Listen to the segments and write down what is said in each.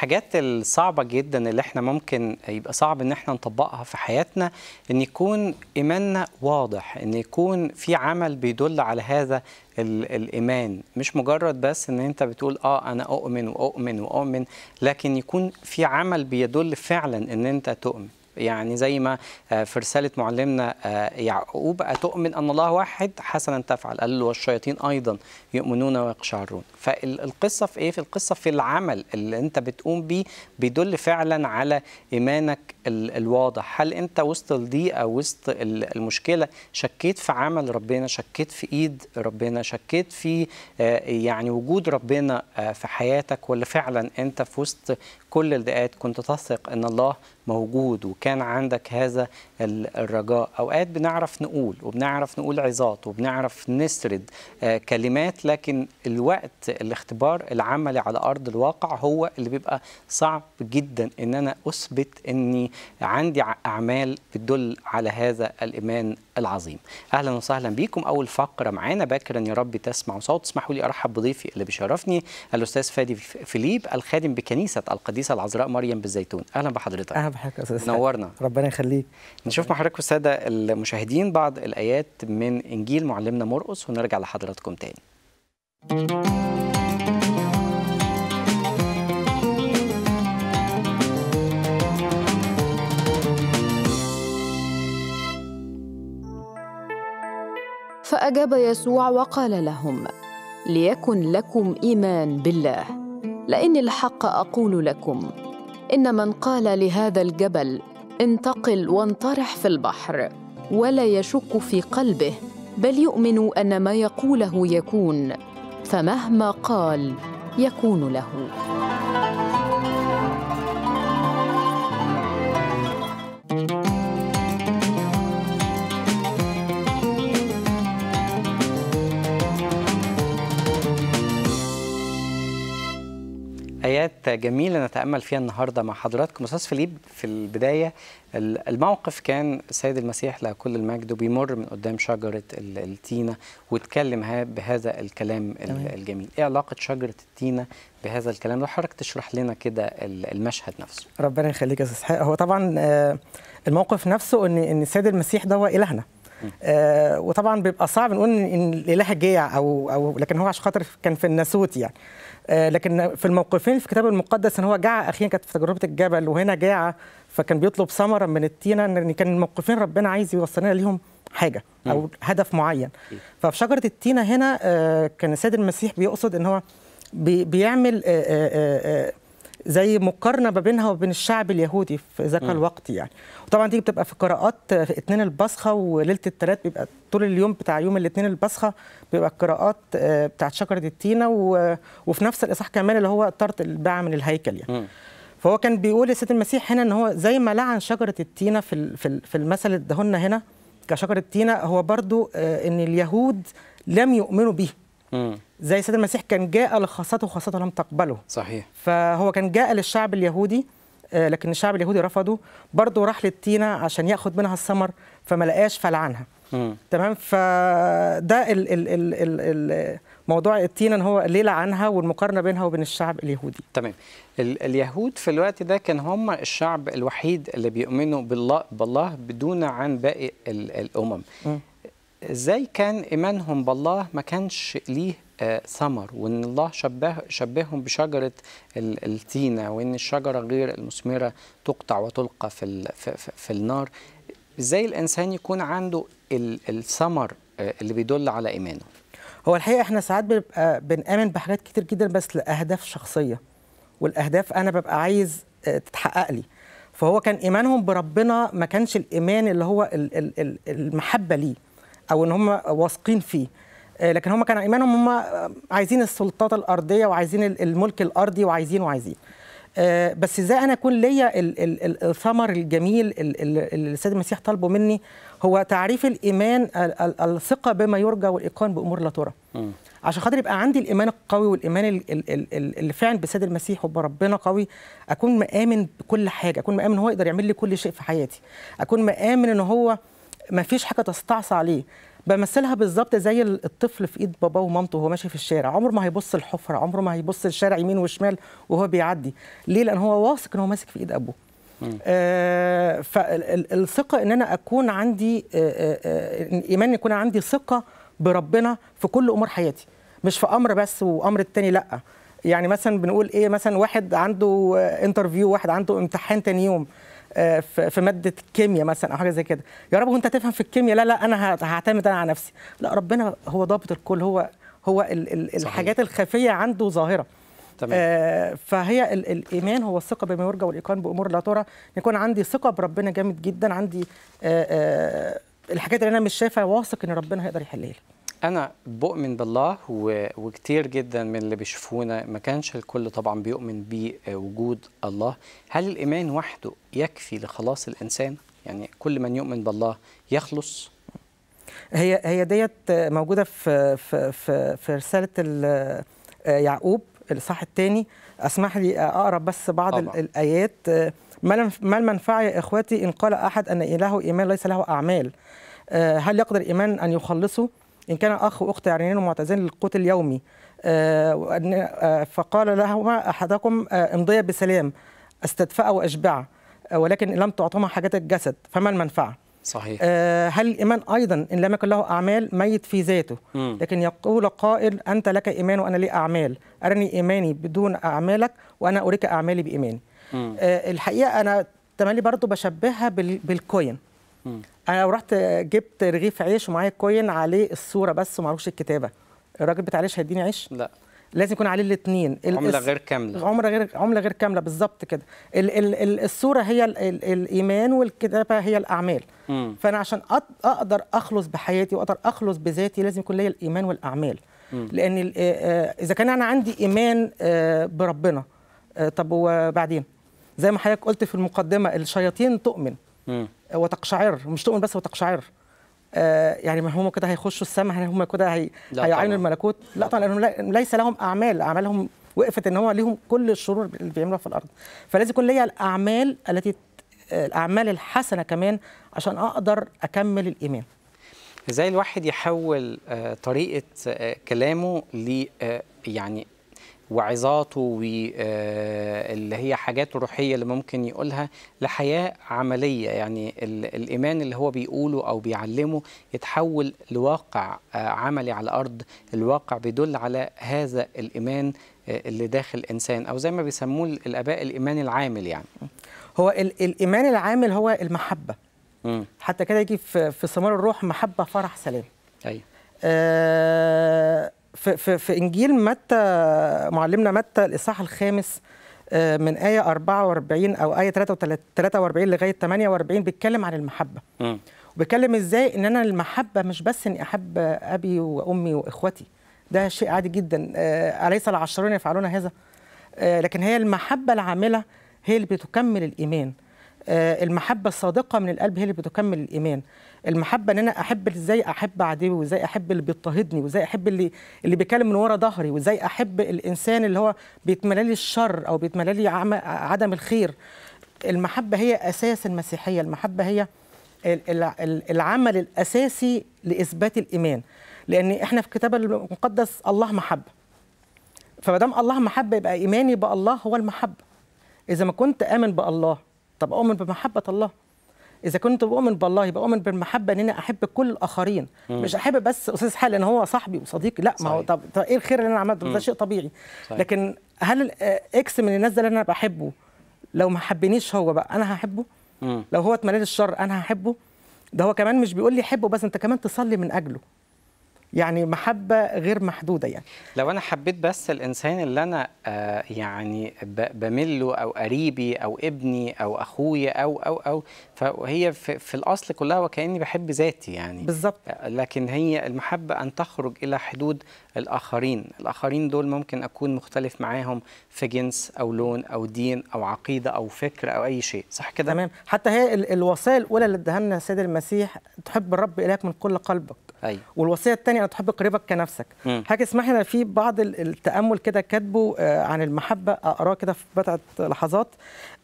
الحاجات الصعبة جدا اللي احنا ممكن يبقى صعب ان احنا نطبقها في حياتنا ان يكون ايماننا واضح ان يكون في عمل بيدل على هذا الايمان مش مجرد بس ان انت بتقول اه انا اؤمن واؤمن واؤمن لكن يكون في عمل بيدل فعلا ان انت تؤمن يعني زي ما آه، في رسالة معلمنا آه، يعقوب أتؤمن أن الله واحد حسنا تفعل قال له والشياطين أيضا يؤمنون ويقشعرون فالقصة في إيه؟ في القصة في العمل اللي أنت بتقوم بيه بيدل فعلا على إيمانك الواضح هل أنت وسط الضيقة وسط المشكلة شكيت في عمل ربنا شكيت في إيد ربنا شكيت في آه، يعني وجود ربنا في حياتك ولا فعلا أنت في وسط كل الدقات كنت تثق ان الله موجود وكان عندك هذا الرجاء اوقات بنعرف نقول وبنعرف نقول عظات وبنعرف نسرد آه، كلمات لكن الوقت الاختبار العملي على ارض الواقع هو اللي بيبقى صعب جدا ان انا اثبت اني عندي اعمال بتدل على هذا الايمان العظيم اهلا وسهلا بيكم اول فقره معانا باكرا يا رب تسمع صوت اسمحوا لي ارحب بضيفي اللي بيشرفني الاستاذ فادي فيليب الخادم بكنيسه القديم القديسه العذراء مريم بالزيتون اهلا بحضرتك اهلا بحضرتك استاذ نورنا ربنا يخليك نشوف مع حضرتك والساده المشاهدين بعض الايات من انجيل معلمنا مرقس ونرجع لحضراتكم تاني فاجاب يسوع وقال لهم ليكن لكم ايمان بالله لان الحق اقول لكم ان من قال لهذا الجبل انتقل وانطرح في البحر ولا يشك في قلبه بل يؤمن ان ما يقوله يكون فمهما قال يكون له آيات جميلة نتأمل فيها النهاردة مع حضراتكم أستاذ فيليب في البداية الموقف كان السيد المسيح لكل المجد بيمر من قدام شجرة التينة واتكلم بهذا الكلام الجميل إيه علاقة شجرة التينة بهذا الكلام لو حضرتك تشرح لنا كده المشهد نفسه ربنا يخليك يا أستاذ هو طبعا آه، الموقف نفسه إن إن السيد المسيح ده هو إلهنا آه وطبعا بيبقى صعب نقول ان الاله جيع او او لكن هو عشان خاطر كان في الناسوت يعني آه، لكن في الموقفين في الكتاب المقدس ان هو جاع اخيرا كانت في تجربه الجبل وهنا جاع فكان بيطلب ثمره من التينه ان كان الموقفين ربنا عايز يوصلنا ليهم حاجه او هدف معين ففي شجره التينه هنا آه، كان السيد المسيح بيقصد ان هو بيعمل آه، زي مقارنه ما بينها وبين الشعب اليهودي في ذاك الوقت يعني وطبعا دي بتبقى في قراءات في اثنين البصخه وليله الثلاث بيبقى طول اليوم بتاع يوم الاثنين البصخه بيبقى القراءات آه، بتاعت شجره التينه وفي نفس الاصحاح كمان اللي هو طرد الباعه من الهيكل يعني م. فهو كان بيقول السيد المسيح هنا ان هو زي ما لعن شجره التينه في في المثل اللي هنا كشجره التينه هو برضو آه، ان اليهود لم يؤمنوا به زي سيد المسيح كان جاء لخاصته وخاصته لم تقبله صحيح فهو كان جاء للشعب اليهودي آه، لكن الشعب اليهودي رفضه برضه راح للتينه عشان ياخد منها الثمر فما لقاش فلعنها تمام فده ال ال ال ال ال موضوع التينه ان هو ليله عنها والمقارنه بينها وبين الشعب اليهودي تمام ال اليهود في الوقت ده كان هم الشعب الوحيد اللي بيؤمنوا بالله بالله بدون عن باقي الامم م. ازاي كان ايمانهم بالله ما كانش ليه آه، ثمر وان الله شبه شبههم بشجره التينه وان الشجره غير المثمره تقطع وتلقى في في, في النار ازاي الانسان يكون عنده الثمر آه، اللي بيدل على ايمانه هو الحقيقه احنا ساعات بنبقى بنامن بحاجات كتير جدا بس لاهداف شخصيه والاهداف انا ببقى عايز آه، تتحقق لي فهو كان ايمانهم بربنا ما كانش الايمان اللي هو المحبه ليه او ان هم واثقين فيه آه، لكن هم كان ايمانهم هم عايزين السلطات الارضيه وعايزين الملك الارضي وعايزين وعايزين آه، بس ازاي انا اكون ليا الثمر الجميل اللي السيد المسيح طالبه مني هو تعريف الايمان الثقه بما يرجى والايقان بامور لا ترى عشان خاطر يبقى عندي الايمان القوي والايمان اللي فعلا بالسيد المسيح وبربنا قوي اكون مامن بكل حاجه اكون مامن ان هو يقدر يعمل لي كل شيء في حياتي اكون مامن ان هو ما فيش حاجه تستعصى عليه بمثلها بالظبط زي الطفل في ايد باباه ومامته وهو ماشي في الشارع عمره ما هيبص الحفره عمره ما هيبص الشارع يمين وشمال وهو بيعدي ليه لان هو واثق ان هو ماسك في ايد ابوه آه فالثقه ان انا اكون عندي آه آه, آه، ايمان يكون عندي ثقه بربنا في كل امور حياتي مش في امر بس وامر التاني لا يعني مثلا بنقول ايه مثلا واحد عنده انترفيو آه، واحد عنده امتحان تاني يوم آه، في ماده كيمياء مثلا او حاجه زي كده يا رب وانت تفهم في الكيمياء لا لا انا هعتمد انا على نفسي لا ربنا هو ضابط الكل هو هو ال ال الحاجات الخفيه عنده ظاهره تمام. آه فهي ال الايمان هو الثقه بما يرجى والايقان بامور لا ترى يكون عندي ثقه بربنا جامد جدا عندي آه آه الحاجات اللي انا مش شايفها واثق ان ربنا هيقدر يحلها لي انا بؤمن بالله وكتير جدا من اللي بيشوفونا ما كانش الكل طبعا بيؤمن بوجود الله هل الايمان وحده يكفي لخلاص الانسان يعني كل من يؤمن بالله يخلص هي هي ديت موجوده في في في, في رساله يعقوب الاصحاح الثاني اسمح لي اقرا بس بعض طبعا. الايات ما المنفعه يا اخواتي ان قال احد ان اله ايمان ليس له اعمال آه، هل يقدر الايمان ان يخلصه إن كان أخ وأخت عريانين معتزين للقوت اليومي آه، آه، فقال لهما أحدكم آه، امضي بسلام استدفأ وأشبع ولكن لم تعطهما حاجات الجسد فما المنفعة صحيح هل الإيمان أيضا إن لم يكن له أعمال ميت في ذاته لكن يقول قائل أنت لك إيمان وأنا لي أعمال أرني إيماني بدون أعمالك وأنا أريك أعمالي بإيماني الحقيقة أنا تملي برضه بشبهها بالكوين انا لو رحت جبت رغيف عيش ومعايا كوين عليه الصوره بس وما اعرفش الكتابه الراجل بتاع العيش هيديني عيش لا لازم يكون عليه الاثنين عمله غير كامله عمله غير عمله غير كامله بالظبط كده ال ال ال الصوره هي ال ال الايمان والكتابه هي الاعمال مم. فانا عشان اقدر اخلص بحياتي واقدر اخلص بذاتي لازم يكون ليا الايمان والاعمال مم. لان اذا كان انا عندي ايمان بربنا طب وبعدين زي ما حضرتك قلت في المقدمه الشياطين تؤمن وتقشعر مش تؤمن بس وتقشعر آه، يعني ما هم كده هيخشوا السماء هل هم كده هي... هيعينوا الملكوت لا طبعا لانهم ليس لهم اعمال اعمالهم وقفت ان هو ليهم كل الشرور اللي بيعملوها في الارض فلازم يكون ليا الاعمال التي الاعمال الحسنه كمان عشان اقدر اكمل الايمان ازاي الواحد يحول آه، طريقه آه، كلامه ل يعني وعظاته واللي آه، هي حاجات روحيه اللي ممكن يقولها لحياه عمليه يعني الايمان اللي هو بيقوله او بيعلمه يتحول لواقع آه، عملي على الارض الواقع بيدل على هذا الايمان آه، اللي داخل الانسان او زي ما بيسموه الاباء الايمان العامل يعني هو الايمان العامل هو المحبه م. حتى كده يجي في ثمار الروح محبه فرح سلام ايوه آه في, في, في إنجيل متى معلمنا متى الإصحاح الخامس آه، من آية 44 أو آية 43 لغاية 48 بيتكلم عن المحبة وبيتكلم إزاي إن أنا المحبة مش بس إني أحب أبي وأمي وإخوتي ده شيء عادي جدا آه، أليس العشرون يفعلون هذا آه، لكن هي المحبة العاملة هي اللي بتكمل الإيمان آه، المحبه الصادقه من القلب هي اللي بتكمل الايمان المحبه ان انا احب ازاي احب عدوي وازاي احب اللي بيضطهدني وازاي احب اللي اللي بيكلم من ورا ظهري وازاي احب الانسان اللي هو بيتملى لي الشر او بيتملى لي عدم الخير المحبه هي اساس المسيحيه المحبه هي العمل الاساسي لاثبات الايمان لان احنا في الكتاب المقدس الله محبه فمدام الله محبه يبقى ايماني بالله هو المحبه اذا ما كنت امن بالله طب اؤمن بمحبه الله اذا كنت بؤمن بالله يبقى اؤمن بالمحبه ان انا احب كل الاخرين مم. مش احب بس استاذ حال ان هو صاحبي وصديقي لا ما هو طب, طب ايه الخير اللي انا عملته ده شيء طبيعي صحيح. لكن هل اكس آه، من الناس ده اللي انا بحبه لو ما حبنيش هو بقى انا هحبه مم. لو هو اتمنى الشر انا هحبه ده هو كمان مش بيقول لي حبه بس انت كمان تصلي من اجله يعني محبه غير محدوده يعني لو انا حبيت بس الانسان اللي انا آه يعني بمله او قريبي او ابني او اخويا او او او فهي في, في الاصل كلها وكاني بحب ذاتي يعني بالظبط آه، لكن هي المحبه ان تخرج الى حدود الاخرين الاخرين دول ممكن اكون مختلف معاهم في جنس او لون او دين او عقيده او فكر او اي شيء صح كده تمام حتى هي الوصايا الاولى اللي ادهمنا لنا السيد المسيح تحب الرب الهك من كل قلبك أيوة. والوصيه الثانيه ان تحب قريبك كنفسك حاجه اسمح هنا في بعض التامل كده كاتبه آه، عن المحبه اقراه كده في بضعه لحظات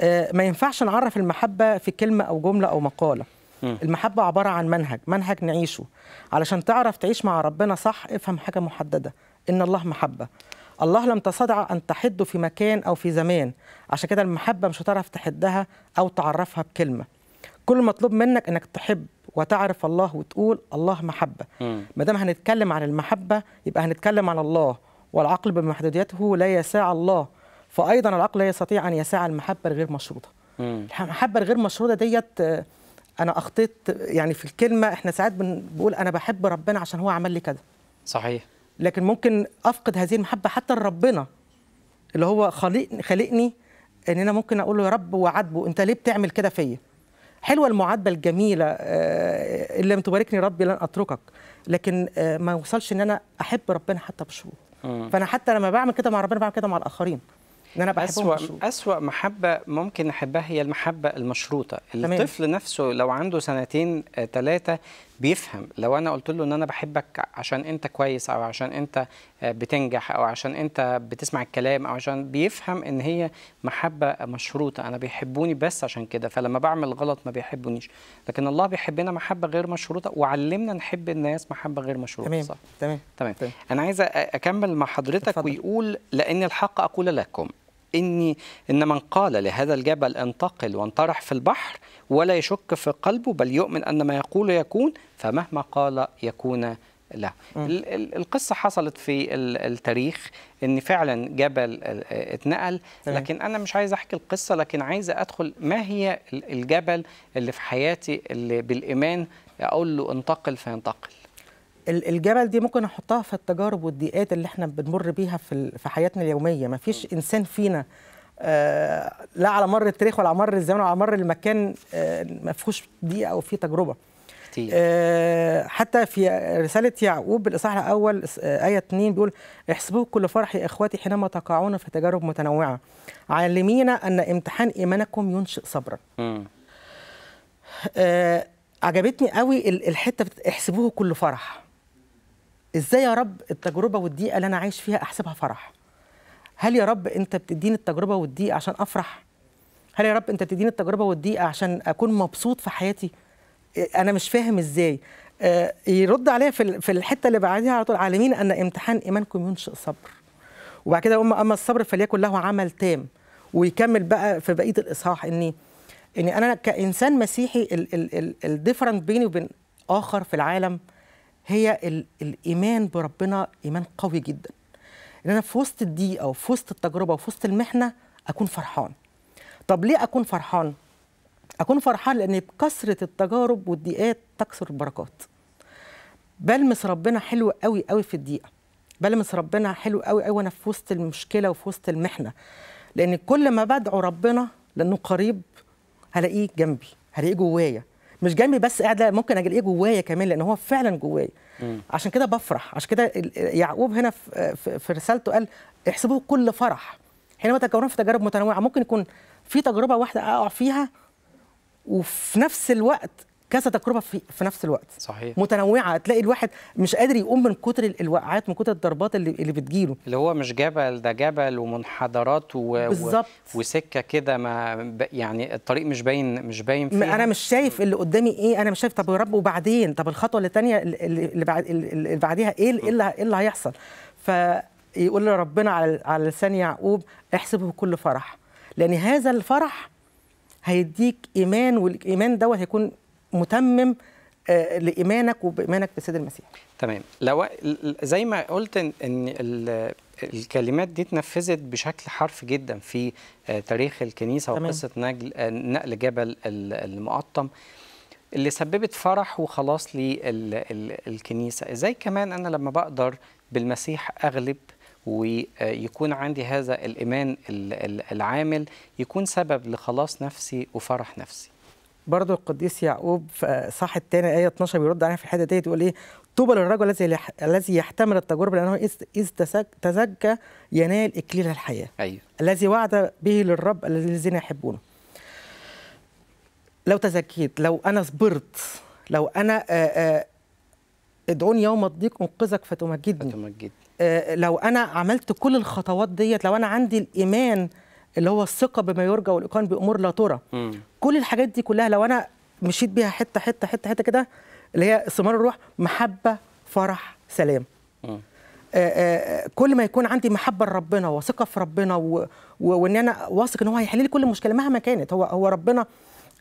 آه، ما ينفعش نعرف المحبه في كلمه او جمله او مقاله المحبه عباره عن منهج منهج نعيشه علشان تعرف تعيش مع ربنا صح افهم حاجه محدده ان الله محبه الله لم تستطع ان تحده في مكان او في زمان عشان كده المحبه مش هتعرف تحدها او تعرفها بكلمه كل مطلوب منك انك تحب وتعرف الله وتقول الله محبه ما دام هنتكلم عن المحبه يبقى هنتكلم عن الله والعقل بمحدوديته لا يساع الله فايضا العقل لا يستطيع ان يساع المحبه الغير مشروطه المحبه الغير مشروطه ديت آه، انا اخطيت يعني في الكلمه احنا ساعات بنقول انا بحب ربنا عشان هو عمل لي كده صحيح لكن ممكن افقد هذه المحبه حتى لربنا اللي هو خليق ان انا ممكن اقول له يا رب وعاتبه انت ليه بتعمل كده فيا حلوه المعادله الجميله ان آه، لم تباركني ربي لن اتركك لكن آه، ما وصلش ان انا احب ربنا حتى بشروط آه. فانا حتى لما بعمل كده مع ربنا بعمل كده مع الاخرين ان انا بحبهم أسوأ, اسوأ محبه ممكن نحبها هي المحبه المشروطه تمام. الطفل نفسه لو عنده سنتين ثلاثه آه، بيفهم لو انا قلت له ان انا بحبك عشان انت كويس او عشان انت آه، بتنجح او عشان انت بتسمع الكلام او عشان بيفهم ان هي محبه مشروطه انا بيحبوني بس عشان كده فلما بعمل غلط ما بيحبونيش لكن الله بيحبنا محبه غير مشروطه وعلمنا نحب الناس محبه غير مشروطه تمام صح؟ تمام. تمام تمام انا عايزه اكمل مع حضرتك تفضل. ويقول لان الحق اقول لكم إني إن من قال لهذا الجبل انتقل وانطرح في البحر ولا يشك في قلبه بل يؤمن أن ما يقول يكون فمهما قال يكون لا القصة حصلت في التاريخ ان فعلا جبل اتنقل لكن انا مش عايز احكي القصة لكن عايز ادخل ما هي الجبل اللي في حياتي اللي بالايمان اقول له انتقل فينتقل الجبل دي ممكن احطها في التجارب والضيقات اللي احنا بنمر بيها في في حياتنا اليوميه ما فيش انسان فينا آه، لا على مر التاريخ ولا على مر الزمن ولا على مر المكان آه، ما فيهوش دقيقه او في تجربه كتير. آه، حتى في رساله يعقوب بالاصحاح الاول ايه 2 بيقول احسبوا كل فرح يا اخواتي حينما تقعون في تجارب متنوعه علمينا ان امتحان ايمانكم ينشئ صبرا عجبتني قوي الحته احسبوه كل فرح ازاي يا رب التجربه والضيقه اللي انا عايش فيها احسبها فرح هل يا رب انت بتديني التجربه والضيقه عشان افرح هل يا رب انت بتديني التجربه والضيقه عشان اكون مبسوط في حياتي إيه، انا مش فاهم ازاي آه، يرد عليا في في الحته اللي بعديها على طول عالمين ان امتحان ايمانكم ينشئ صبر وبعد كده اما الصبر فليكن له عمل تام ويكمل بقى في بقيه الاصحاح اني ان انا كانسان مسيحي الديفرنت بيني وبين اخر في العالم هي الايمان بربنا ايمان قوي جدا ان انا في وسط الضيقه وفي وسط التجربه وفي وسط المحنه اكون فرحان طب ليه اكون فرحان اكون فرحان لان بكثره التجارب والضيقات تكثر البركات بلمس ربنا حلو قوي قوي في الضيقه بلمس ربنا حلو قوي قوي وانا في وسط المشكله وفي وسط المحنه لان كل ما بدعو ربنا لانه قريب هلاقيه جنبي هلاقيه جوايا مش جنبي بس قاعد لا ممكن الاقيه جوايا كمان لان هو فعلا جوايا عشان كده بفرح عشان كده يعقوب هنا في رسالته قال احسبوه كل فرح حينما تتجربون في تجارب متنوعه ممكن يكون في تجربه واحده اقع فيها وفي نفس الوقت كذا تجربه في, في نفس الوقت صحيح متنوعه تلاقي الواحد مش قادر يقوم من كتر الوقعات من كتر الضربات اللي, اللي بتجيله اللي هو مش جبل ده جبل ومنحدرات و... بالظبط وسكه كده ما ب... يعني الطريق مش باين مش باين فيه انا مش شايف اللي قدامي ايه انا مش شايف طب يا رب وبعدين طب الخطوه اللي الثانيه اللي, بعد... اللي بعديها ايه, إيه اللي, إيه اللي هيحصل فيقول له ربنا على على لسان يعقوب احسبه كل فرح لان هذا الفرح هيديك ايمان والايمان دوت هيكون متمم آه، لايمانك وبايمانك بالسيد المسيح تمام لو زي ما قلت ان, الكلمات دي اتنفذت بشكل حرف جدا في آه، تاريخ الكنيسه وقصه نجل آه، نقل جبل المقطم اللي سببت فرح وخلاص للكنيسه ازاي كمان انا لما بقدر بالمسيح اغلب ويكون عندي هذا الايمان العامل يكون سبب لخلاص نفسي وفرح نفسي برضه القديس يعقوب في صح الثاني ايه 12 بيرد عليها في الحته ديت يقول ايه طوبى للرجل الذي الذي يحتمل التجربه لانه اذ تزكى ينال اكليل الحياه ايوه الذي وعد به للرب الذين يحبونه لو تزكيت لو انا صبرت لو انا آه، آه، ادعوني يوم الضيق انقذك فتمجدني فتمجد. آه، لو انا عملت كل الخطوات ديت لو انا عندي الايمان اللي هو الثقه بما يرجى والايقان بامور لا ترى كل الحاجات دي كلها لو انا مشيت بيها حته حته حته حته كده اللي هي ثمار الروح محبه فرح سلام آآ آآ آه، آه، آه، كل ما يكون عندي محبه لربنا وثقه في ربنا و... و... وان انا واثق ان هو هيحل لي كل مشكله مهما كانت هو هو ربنا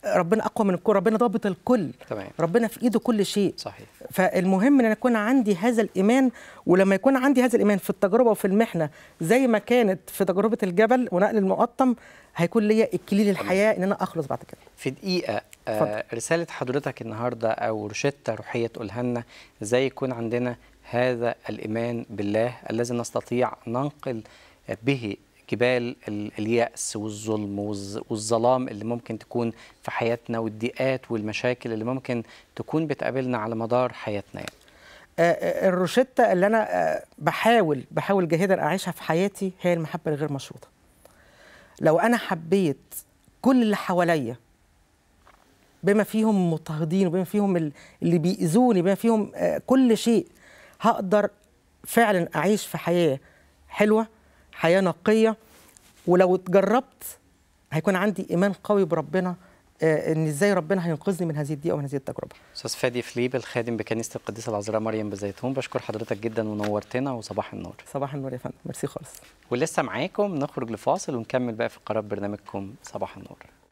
ربنا اقوى من الكل ربنا ضابط الكل تمام. ربنا في ايده كل شيء صحيح فالمهم ان يكون عندي هذا الايمان ولما يكون عندي هذا الايمان في التجربه وفي المحنه زي ما كانت في تجربه الجبل ونقل المقطم هيكون ليا الكليل الحياه ان انا اخلص بعد كده في دقيقه آه رساله حضرتك النهارده او روشته روحيه تقولها لنا ازاي يكون عندنا هذا الايمان بالله الذي نستطيع ننقل به قبال اليأس والظلم والظلام اللي ممكن تكون في حياتنا والضيقات والمشاكل اللي ممكن تكون بتقابلنا على مدار حياتنا يعني. آه، آه، الروشتة اللي أنا آه، بحاول بحاول جاهدا أعيشها في حياتي هي المحبة الغير مشروطة لو أنا حبيت كل اللي حواليا بما فيهم مضطهدين وبما فيهم اللي بيأذوني بما فيهم كل شيء هقدر فعلا أعيش في حياة حلوة حياه نقيه ولو اتجربت هيكون عندي ايمان قوي بربنا آه، ان ازاي ربنا هينقذني من هذه الضيقه ومن هذه التجربه. استاذ فادي فليب الخادم بكنيسه القديسه العذراء مريم بزيتون بشكر حضرتك جدا ونورتنا وصباح النور. صباح النور يا فندم ميرسي خالص. ولسه معاكم نخرج لفاصل ونكمل بقى في قرار برنامجكم صباح النور.